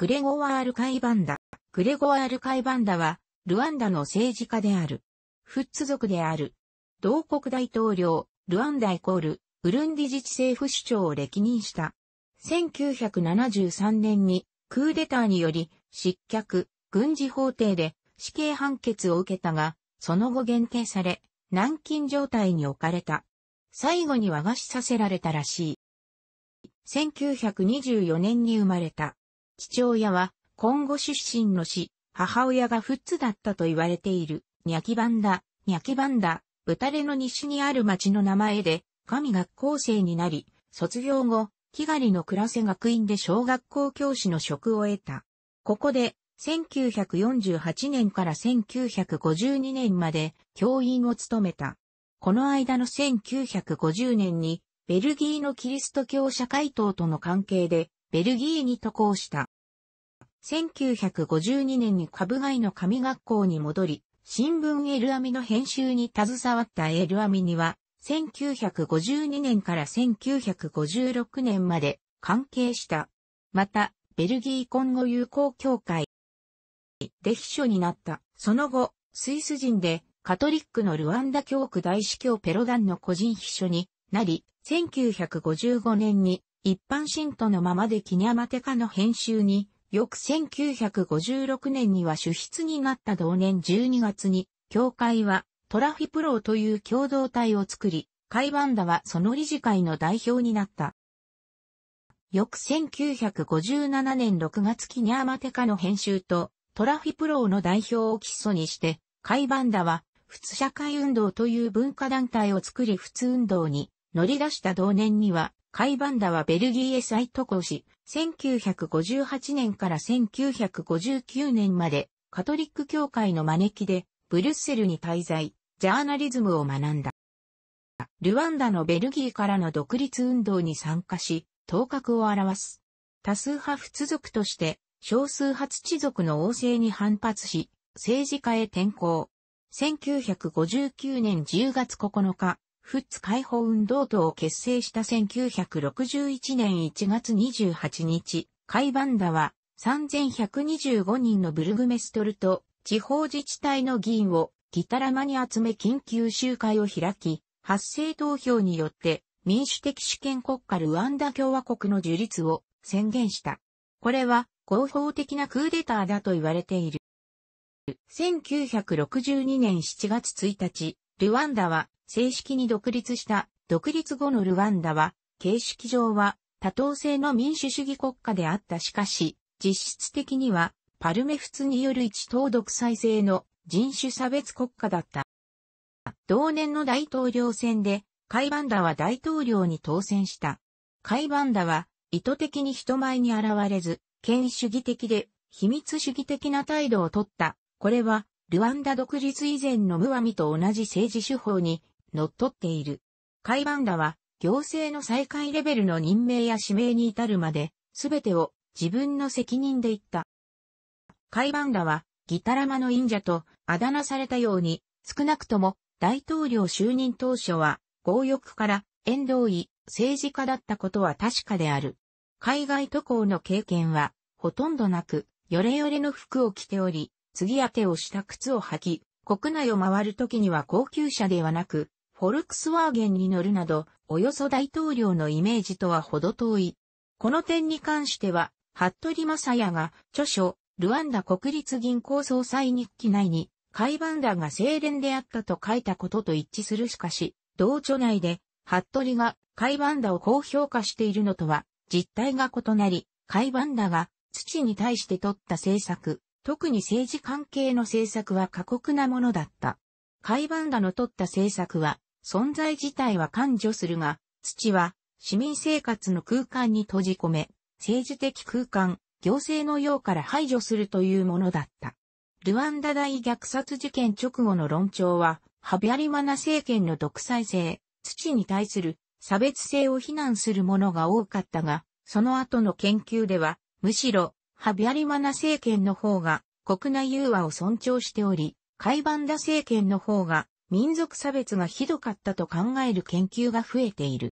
グレゴワール・カイバンダ。グレゴワール・カイバンダは、ルワンダの政治家である。フッツ族である。同国大統領、ルワンダイコール、ウルンディ自治政府首長を歴任した。1973年に、クーデターにより、失脚、軍事法廷で死刑判決を受けたが、その後限定され、軟禁状態に置かれた。最後に和菓子させられたらしい。1924年に生まれた。父親は、今後出身の死、母親がフッツだったと言われている、ニャキバンダ、ニャキバンダ、ブタレの西にある町の名前で、神学校生になり、卒業後、キガリの暮らせ学院で小学校教師の職を得た。ここで、1948年から1952年まで教員を務めた。この間の1950年に、ベルギーのキリスト教社会党との関係で、ベルギーに渡航した。1952年に株外の紙学校に戻り、新聞エルアミの編集に携わったエルアミには、1952年から1956年まで関係した。また、ベルギー今後友好協会で秘書になった。その後、スイス人でカトリックのルワンダ教区大司教ペロダンの個人秘書になり、1955年に一般信徒のままでキニャマテカの編集に、翌1956年には主筆になった同年12月に、教会はトラフィプローという共同体を作り、カイバンダはその理事会の代表になった。翌1957年6月キニャーマテカの編集とトラフィプローの代表を基礎にして、カイバンダは、普通社会運動という文化団体を作り普通運動に乗り出した同年には、カイバンダはベルギーへ再渡航し、1958年から1959年まで、カトリック教会の招きで、ブリュッセルに滞在、ジャーナリズムを学んだ。ルワンダのベルギーからの独立運動に参加し、頭角を表す。多数派仏族として、少数派土族の王政に反発し、政治家へ転向。1959年10月9日、フッツ解放運動党を結成した1961年1月28日、カイバンダは3125人のブルグメストルと地方自治体の議員をギタラマに集め緊急集会を開き、発生投票によって民主的主権国家ルワンダ共和国の樹立を宣言した。これは合法的なクーデターだと言われている。1962年7月1日、ルワンダは正式に独立した、独立後のルワンダは、形式上は多党制の民主主義国家であったしかし、実質的にはパルメフツによる一党独裁制の人種差別国家だった。同年の大統領選で、カイバンダは大統領に当選した。カイバンダは意図的に人前に現れず、権威主義的で秘密主義的な態度をとった。これはルワンダ独立以前のムワミと同じ政治手法にのっっている。カイバンダは行政の再開レベルの任命や指名に至るまで、すべてを自分の責任で言った。カイバンダはギタラマの忍者とあだ名されたように、少なくとも大統領就任当初は、強欲から遠藤医、政治家だったことは確かである。海外渡航の経験はほとんどなく、ヨレヨレの服を着ており、継ぎ当てをした靴を履き、国内を回る時には高級車ではなく、フォルクスワーゲンに乗るなど、およそ大統領のイメージとはほど遠い。この点に関しては、服部正也が著書、ルワンダ国立銀行総裁日記内に、海バダが清廉であったと書いたことと一致するしかし、同著内で、服部が海バダを高評価しているのとは、実態が異なり、海バダが土に対して取った政策、特に政治関係の政策は過酷なものだった。海番らの取った政策は、存在自体は感除するが、土は市民生活の空間に閉じ込め、政治的空間、行政の用から排除するというものだった。ルワンダ大虐殺事件直後の論調は、ハビアリマナ政権の独裁性、土に対する差別性を非難するものが多かったが、その後の研究では、むしろハビアリマナ政権の方が国内融和を尊重しており、カイバンダ政権の方が民族差別がひどかったと考える研究が増えている。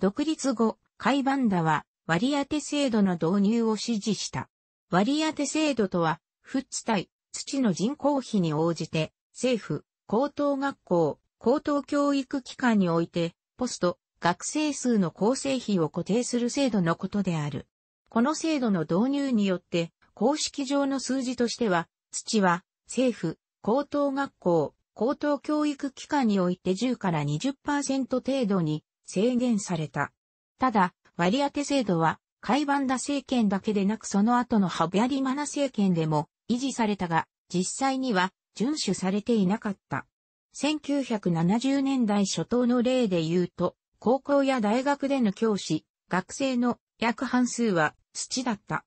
独立後、カイバンダは割当制度の導入を支持した。割当制度とは、フッツ対土の人口比に応じて、政府、高等学校、高等教育機関において、ポスト、学生数の構成比を固定する制度のことである。この制度の導入によって、公式上の数字としては、土は、政府、高等学校、高等教育機関において10から20%程度に制限された。ただ、割当制度は、海バンダ政権だけでなくその後のハビアリマナ政権でも維持されたが、実際には遵守されていなかった。1970年代初頭の例で言うと、高校や大学での教師、学生の約半数は土だった。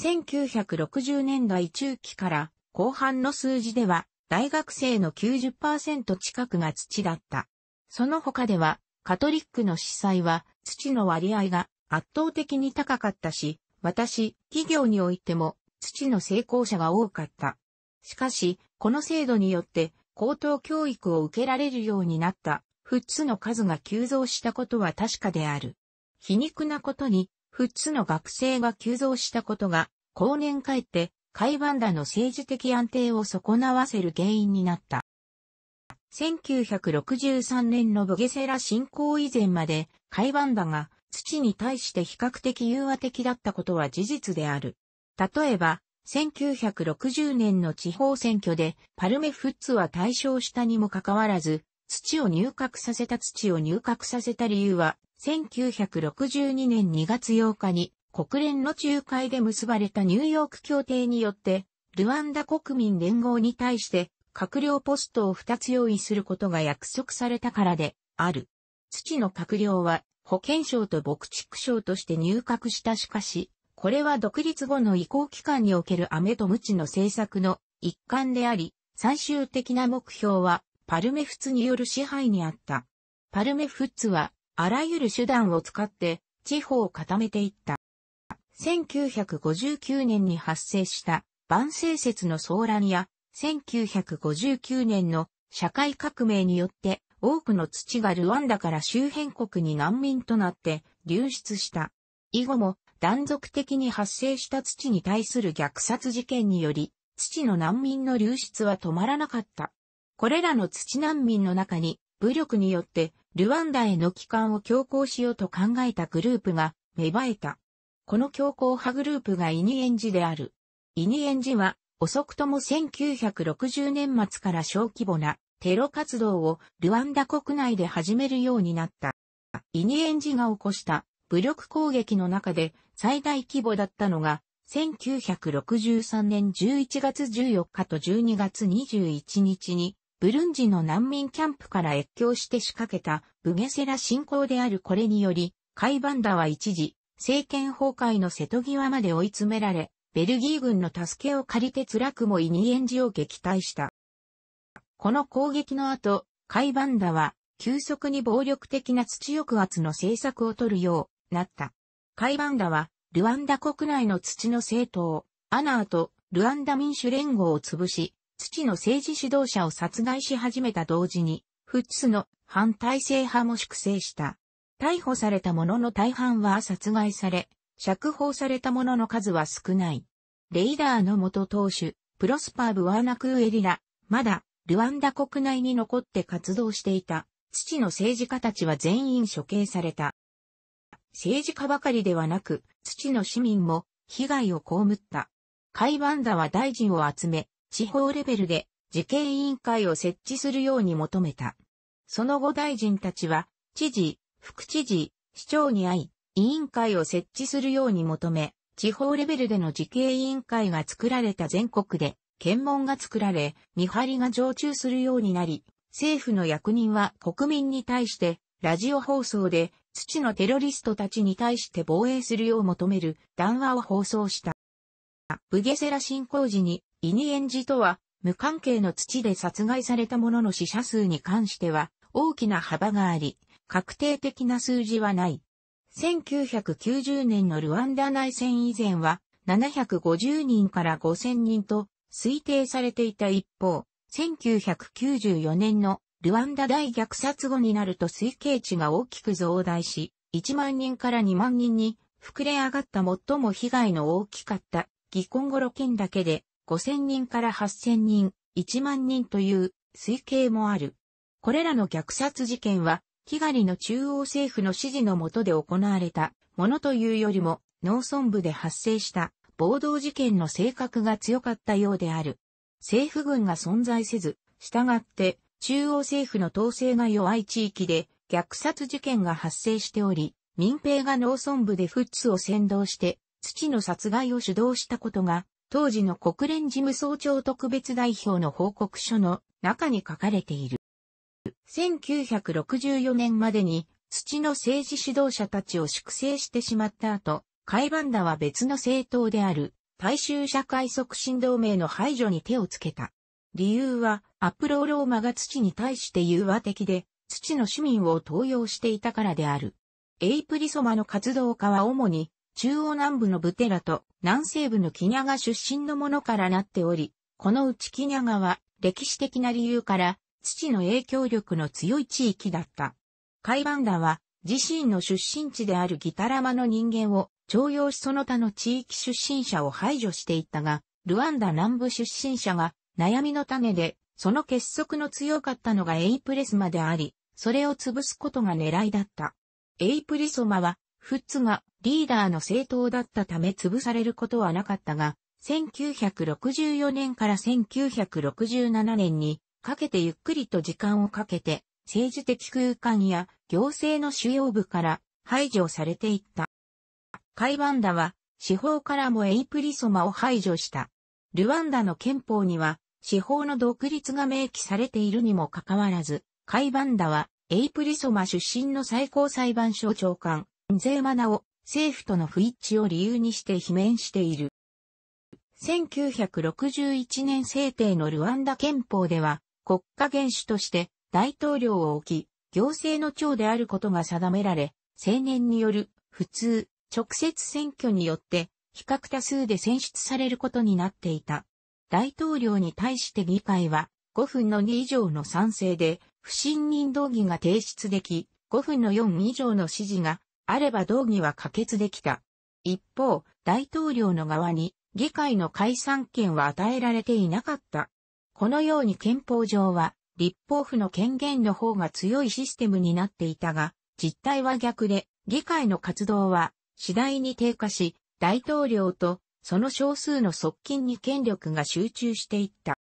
1960年代中期から後半の数字では、大学生の90%近くが土だった。その他では、カトリックの司祭は土の割合が圧倒的に高かったし、私、企業においても土の成功者が多かった。しかし、この制度によって高等教育を受けられるようになった、富津の数が急増したことは確かである。皮肉なことに、富津の学生が急増したことが、後年かえって、海湾田の政治的安定を損なわせる原因になった。1963年のボゲセラ侵攻以前まで、海湾田が土に対して比較的融和的だったことは事実である。例えば、1960年の地方選挙でパルメフッツは対象したにもかかわらず、土を入閣させた土を入閣させた理由は1962年2月8日に国連の仲介で結ばれたニューヨーク協定によって、ルワンダ国民連合に対して閣僚ポストを2つ用意することが約束されたからである。土の閣僚は保健省と牧畜省として入閣したしかし、これは独立後の移行期間における雨とムチの政策の一環であり、最終的な目標はパルメフツによる支配にあった。パルメフッツはあらゆる手段を使って地方を固めていった。1959年に発生した万世説の騒乱や1959年の社会革命によって多くの土がルワンダから周辺国に難民となって流出した。以後も断続的に発生した土に対する虐殺事件により土の難民の流出は止まらなかった。これらの土難民の中に武力によってルワンダへの帰還を強行しようと考えたグループが芽生えた。この強硬派グループがイニエンジである。イニエンジは遅くとも1960年末から小規模なテロ活動をルワンダ国内で始めるようになった。イニエンジが起こした武力攻撃の中で最大規模だったのが1963年11月14日と12月21日にブルンジの難民キャンプから越境して仕掛けたブゲセラ侵攻であるこれにより、カイバンダは一時、政権崩壊の瀬戸際まで追い詰められ、ベルギー軍の助けを借りて辛くもイニエンジを撃退した。この攻撃の後、カイバンダは急速に暴力的な土抑圧の政策を取るようなった。カイバンダは、ルワンダ国内の土の政党、アナーとルワンダ民主連合を潰し、土の政治指導者を殺害し始めた同時に、フッツの反体制派も粛清した。逮捕された者の大半は殺害され、釈放された者の数は少ない。レイダーの元党首、プロスパー・ブワーナクーエリラ、まだ、ルワンダ国内に残って活動していた、土の政治家たちは全員処刑された。政治家ばかりではなく、土の市民も被害を被った。カイバンダは大臣を集め、地方レベルで時系委員会を設置するように求めた。その後大臣たちは、知事、副知事、市長に会い、委員会を設置するように求め、地方レベルでの時系委員会が作られた全国で、検問が作られ、見張りが常駐するようになり、政府の役人は国民に対して、ラジオ放送で、土のテロリストたちに対して防衛するよう求める談話を放送した。ブゲセラ進行時にイニエンジとは、無関係の土で殺害された者の死者数に関しては、大きな幅があり、確定的な数字はない。1990年のルワンダ内戦以前は、750人から5000人と推定されていた一方、1994年のルワンダ大虐殺後になると推計値が大きく増大し、1万人から2万人に膨れ上がった最も被害の大きかった、ギコンゴロ県だけで5000人から8000人、1万人という推計もある。これらの虐殺事件は、キガリの中央政府の指示の下で行われたものというよりも、農村部で発生した暴動事件の性格が強かったようである。政府軍が存在せず、従って中央政府の統制が弱い地域で虐殺事件が発生しており、民兵が農村部でフッツを先導して土の殺害を主導したことが当時の国連事務総長特別代表の報告書の中に書かれている。1964年までに土の政治指導者たちを粛清してしまった後、海バンダは別の政党である大衆社会促進同盟の排除に手をつけた。理由はアプローローマが土に対して融和的で、土の市民を登用していたからである。エイプリソマの活動家は主に中央南部のブテラと南西部のキニャガ出身のものからなっており、このうちキニャガは歴史的な理由から土の影響力の強い地域だった。カイバンダは自身の出身地であるギタラマの人間を徴用しその他の地域出身者を排除していったが、ルワンダ南部出身者が悩みの種で、その結束の強かったのがエイプレスマであり、それを潰すことが狙いだった。エイプリソマはフッツがリーダーの政党だったため潰されることはなかったが、1964年から1967年にかけてゆっくりと時間をかけて政治的空間や行政の主要部から排除されていった。カイバンダは司法からもエイプリソマを排除した。ルワンダの憲法には司法の独立が明記されているにもかかわらず、カイバンダはエイプリソマ出身の最高裁判所長官、税マナを政府との不一致を理由にして罷免している。1961年制定のルワンダ憲法では国家元首として大統領を置き、行政の長であることが定められ、青年による普通、直接選挙によって比較多数で選出されることになっていた。大統領に対して議会は5分の2以上の賛成で不信任動議が提出でき、5分の4以上の支持があれば動議は可決できた。一方、大統領の側に議会の解散権は与えられていなかった。このように憲法上は立法府の権限の方が強いシステムになっていたが、実態は逆で議会の活動は次第に低下し、大統領とその少数の側近に権力が集中していった。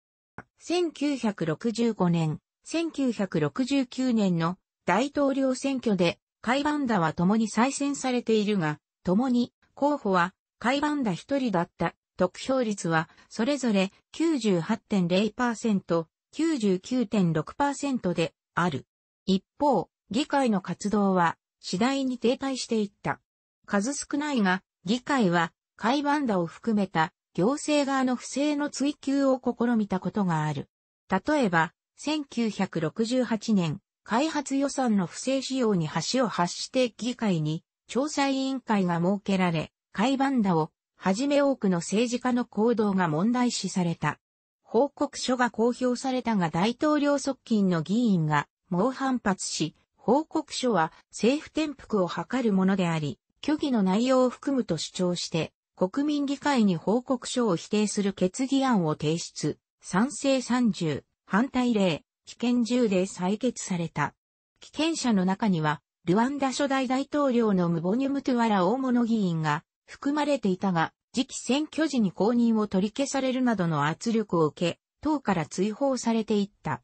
1965年、1969年の大統領選挙で海バンダは共に再選されているが、共に候補は海バンダ一人だった得票率はそれぞれ98.0%、99.6%である。一方、議会の活動は次第に停滞していった。数少ないが、議会は、海バンダを含めた行政側の不正の追及を試みたことがある。例えば、1968年、開発予算の不正使用に橋を発して議会に調査委員会が設けられ、海バンダをはじめ多くの政治家の行動が問題視された。報告書が公表されたが大統領側近の議員が猛反発し、報告書は政府転覆を図るものであり、虚偽の内容を含むと主張して、国民議会に報告書を否定する決議案を提出。賛成30、反対0。危険銃で採決された。危険者の中には、ルワンダ初代大統領のムボニュムトゥワラ大物議員が含まれていたが、次期選挙時に公認を取り消されるなどの圧力を受け、党から追放されていった。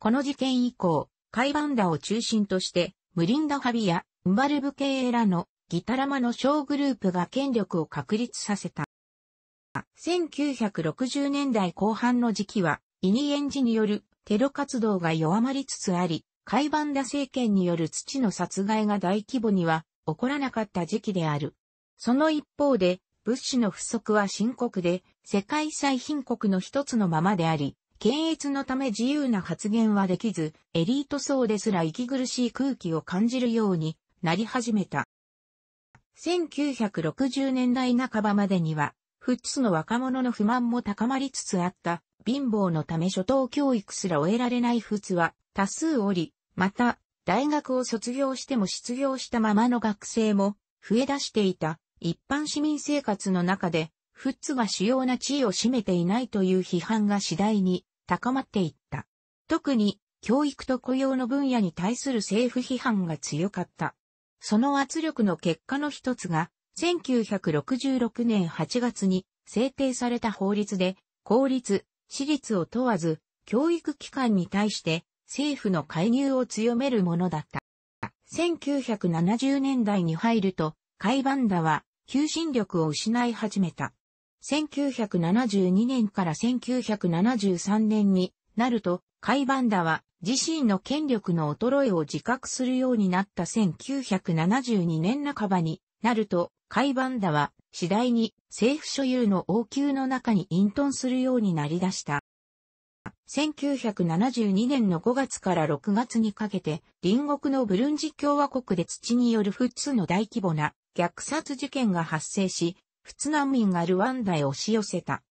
この事件以降、カイバンダを中心として、ムリンダ・ハビやウンバルブケーらのギタラマの小グループが権力を確立させた。1960年代後半の時期は、イニエンジによるテロ活動が弱まりつつあり、カイバンダ政権による土の殺害が大規模には起こらなかった時期である。その一方で、物資の不足は深刻で、世界最貧国の一つのままであり、検閲のため自由な発言はできず、エリート層ですら息苦しい空気を感じるようになり始めた。1960年代半ばまでには、富津の若者の不満も高まりつつあった貧乏のため初等教育すら終えられない仏は多数おり、また、大学を卒業しても失業したままの学生も増え出していた一般市民生活の中で、仏ッが主要な地位を占めていないという批判が次第に高まっていった。特に教育と雇用の分野に対する政府批判が強かった。その圧力の結果の一つが、1966年8月に制定された法律で、公立、私立を問わず、教育機関に対して政府の介入を強めるものだった。1970年代に入ると、海バンダは求心力を失い始めた。1972年から1973年になると、海バンダは自身の権力の衰えを自覚するようになった1972年半ばになると、海バンダは次第に政府所有の王宮の中に隠遁するようになり出した。1972年の5月から6月にかけて、隣国のブルンジ共和国で土による普通の大規模な虐殺事件が発生し、普通難民がルワンダへ押し寄せた。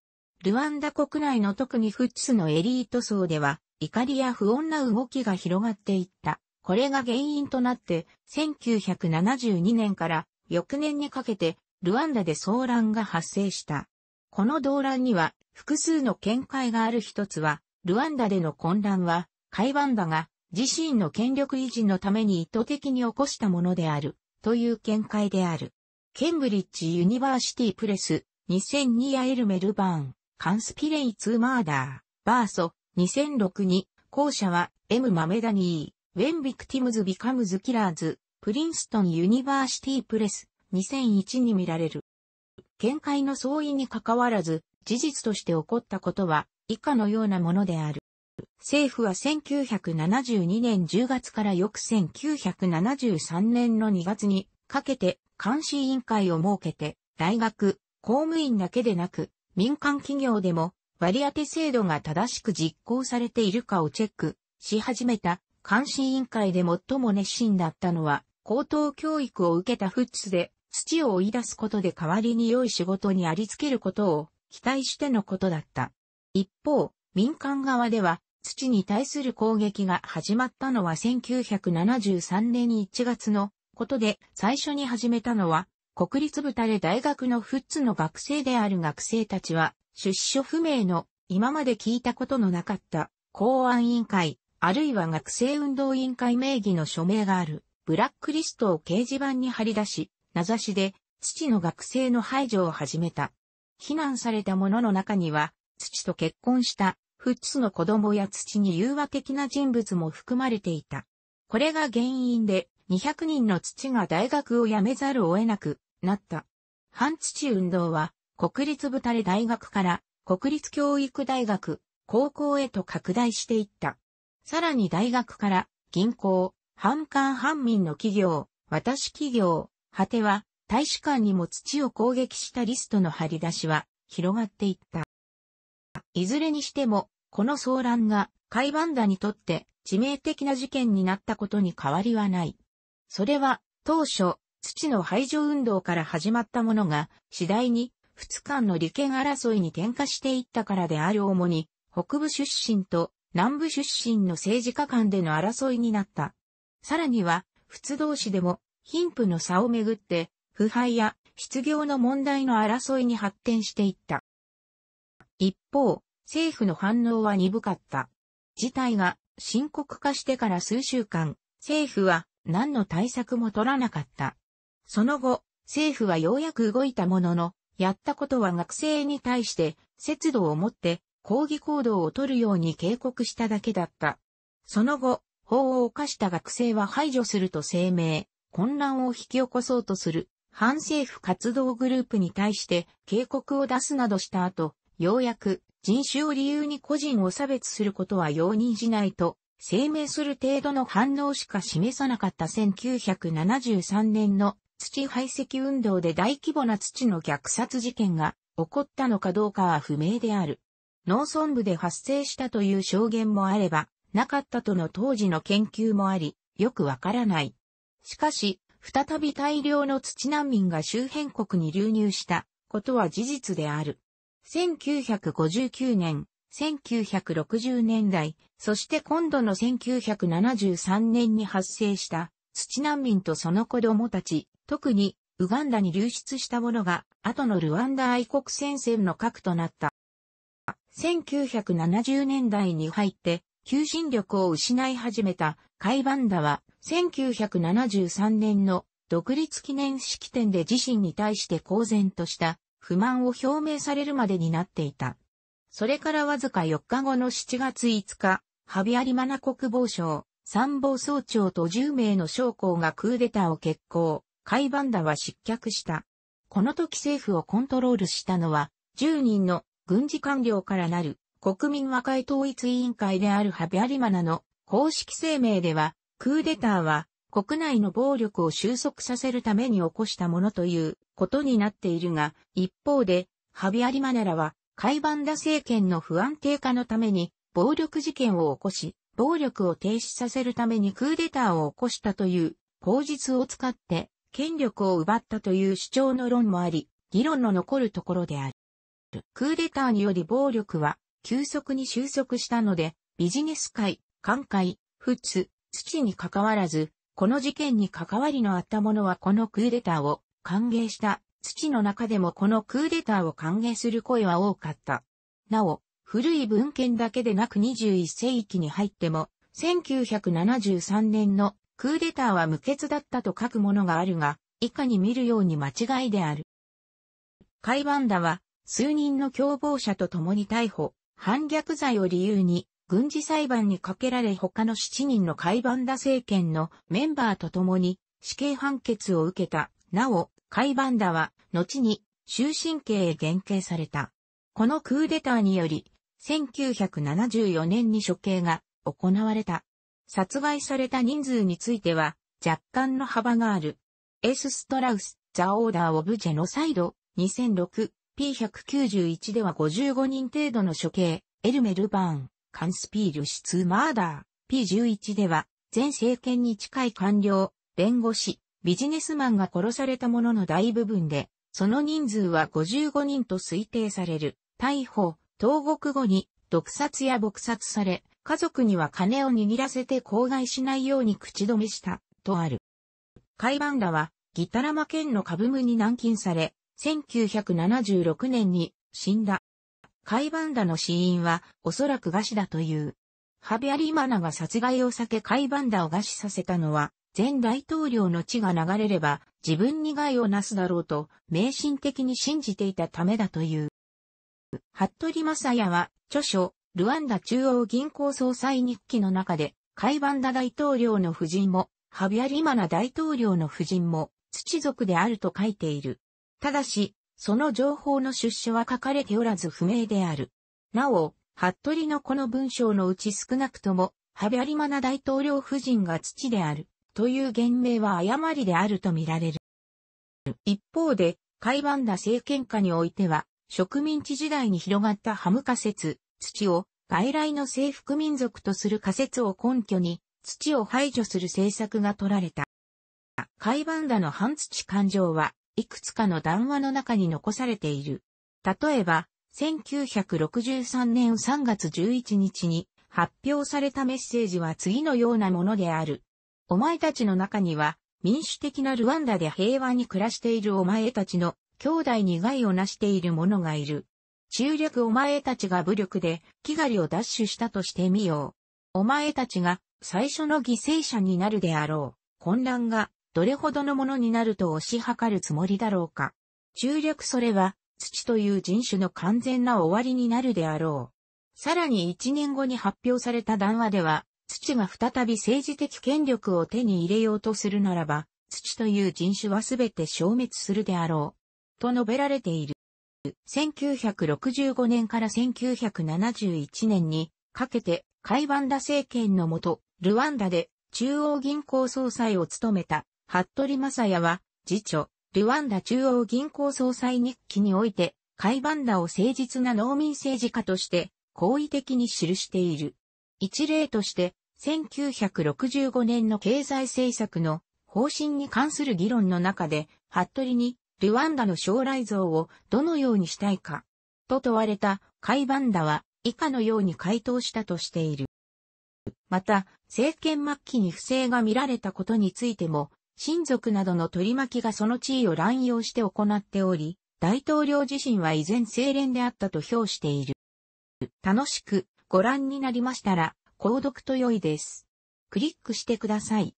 ルワンダ国内の特にフッツのエリート層では、怒りや不穏な動きが広がっていった。これが原因となって、1972年から翌年にかけてルワンダで騒乱が発生した。この動乱には複数の見解がある一つは、ルワンダでの混乱は、カイワンダが自身の権力維持のために意図的に起こしたものである、という見解である。ケンブリッジ・ユニバーシティ・プレス、2002アエル・メルバーン、カンスピレイツ・ー・マーダー、バーソ、2006に、後者は、エム・マメダニー、ウェン・ビクティムズ・ビカムズ・キラーズ、プリンストン・ユニバーシティ・プレス、2001に見られる。見解の相違に関わらず、事実として起こったことは以下のようなものである。政府は1972年10月から翌1973年の2月にかけて監視委員会を設けて、大学、公務員だけでなく、民間企業でも割当制度が正しく実行されているかをチェックし始めた監視委員会で最も熱心だったのは高等教育を受けたフッツで土を追い出すことで代わりに良い仕事にありつけることを期待してのことだった。一方、民間側では土に対する攻撃が始まったのは1973年1月のことで最初に始めたのは国立ブタレ大学のフッツの学生である学生たちは出所不明の今まで聞いたことのなかった公安委員会あるいは学生運動委員会名義の署名があるブラックリストを掲示板に貼り出し名指しで、土の学生の排除を始めた。避難された者の中には、土と結婚したフッツの子供や土に融和的な人物も含まれていた。これが原因で200人の土が大学を辞めざるを得なくなった。反土運動は国立部たれ大学から国立教育大学、高校へと拡大していった。さらに大学から銀行、反官半民の企業、私企業、果ては、大使館にも土を攻撃したリストの張り出しは広がっていった。いずれにしても、この騒乱が海バンダにとって致命的な事件になったことに変わりはない。それは当初、土の排除運動から始まったものが次第に仏間の利権争いに転化していったからである主に北部出身と南部出身の政治家間での争いになった。さらには、仏同士でも貧富の差をめぐって、腐敗や失業の問題の争いに発展していった。一方、政府の反応は鈍かった。事態が深刻化してから数週間、政府は何の対策も取らなかった。その後、政府はようやく動いたものの、やったことは学生に対して節度を持って抗議行動を取るように警告しただけだった。その後、法を犯した学生は排除すると声明、混乱を引き起こそうとする反政府活動グループに対して警告を出すなどした後、ようやく人種を理由に個人を差別することは容認しないと声明する程度の反応しか示さなかった1973年の土排斥運動で大規模な土の虐殺事件が起こったのかどうかは不明である。農村部で発生したという証言もあれば、なかったとの当時の研究もあり、よくわからない。しかし、再び大量の土難民が周辺国に流入したことは事実である。1959年、1960年代、そして今度の1973年に発生した土難民とその子供たち、特にウガンダに流出したものが後のルワンダ愛国戦線の核となった。1970年代に入って求心力を失い始めたカイバンダは1973年の独立記念式典で自身に対して公然とした不満を表明されるまでになっていた。それからわずか4日後の7月5日、ハビアリマナ国防省、参謀総長と10名の将校がクーデターを決行、カイバンダは失脚した。この時政府をコントロールしたのは、10人の軍事官僚からなる国民和解統一委員会であるハビアリマナの公式声明では、クーデターは国内の暴力を収束させるために起こしたものということになっているが、一方で、ハビアリマネラは、カイバンダ政権の不安定化のために暴力事件を起こし、暴力を停止させるためにクーデターを起こしたという口実を使って権力を奪ったという主張の論もあり、議論の残るところである。クーデターにより暴力は急速に収束したので、ビジネス界、寛解、仏、土に関わらず、この事件に関わりのあった者はこのクーデターを歓迎した。土の中でもこのクーデターを歓迎する声は多かった。なお、古い文献だけでなく21世紀に入っても、1973年のクーデターは無欠だったと書くものがあるが、以下に見るように間違いである。カイバンダは、数人の共謀者と共に逮捕、反逆罪を理由に、軍事裁判にかけられ他の7人のカイバンダ政権のメンバーと共に死刑判決を受けた。なお、カイバンダは、後に終身刑へ減刑された。このクーデターにより、1974年に処刑が行われた。殺害された人数については、若干の幅がある。エース・ストラウス、ザ・オーダー・オブ・ジェノサイド、2006、P191 では55人程度の処刑、エルメル・バーン。カンスピーリュシツーマーダー P11 では、前政権に近い官僚、弁護士、ビジネスマンが殺されたものの大部分で、その人数は55人と推定される。逮捕、投獄後に毒殺や撲殺され、家族には金を握らせて口外しないように口止めした、とある。海番らは、ギタラマ県の株務に軟禁され、1976年に死んだ。カイバンダの死因は、おそらく餓死だという。ハビアリマナが殺害を避けカイバンダを餓死させたのは、前大統領の血が流れれば、自分に害をなすだろうと、迷信的に信じていたためだという。服部正也は、著書、ルワンダ中央銀行総裁日記の中で、カイバンダ大統領の夫人も、ハビアリマナ大統領の夫人も、土族であると書いている。ただし、その情報の出所は書かれておらず不明である。なお、服部のこの文章のうち少なくとも、ハビアリマナ大統領夫人が父である、という言明は誤りであるとみられる。一方で、カイバンダ政権下においては、植民地時代に広がったハム仮説、土を外来の征服民族とする仮説を根拠に、土を排除する政策が取られた。カイバンダの反土感情は、いくつかの談話の中に残されている。例えば、1963年3月11日に発表されたメッセージは次のようなものである。お前たちの中には、民主的なルワンダで平和に暮らしているお前たちの兄弟に害をなしている者がいる。中略お前たちが武力で木狩りを奪取したとしてみよう。お前たちが最初の犠牲者になるであろう。混乱がどれほどのものになると推し量るつもりだろうか。中略それは、土という人種の完全な終わりになるであろう。さらに1年後に発表された談話では、土が再び政治的権力を手に入れようとするならば、土という人種は全て消滅するであろう。と述べられている。1965年から1971年にかけて、カイバンダ政権のもと、ルワンダで中央銀行総裁を務めた服部正也は、次女、ルワンダ中央銀行総裁日記において、海バンダを誠実な農民政治家として、好意的に記している。一例として、1965年の経済政策の方針に関する議論の中で、服部に、ルワンダの将来像をどのようにしたいか、と問われた海バンダは以下のように回答したとしている。また、政権末期に不正が見られたことについても、親族などの取り巻きがその地位を乱用して行っており、大統領自身は依然清廉であったと評している。楽しくご覧になりましたら、購読と良いです。クリックしてください。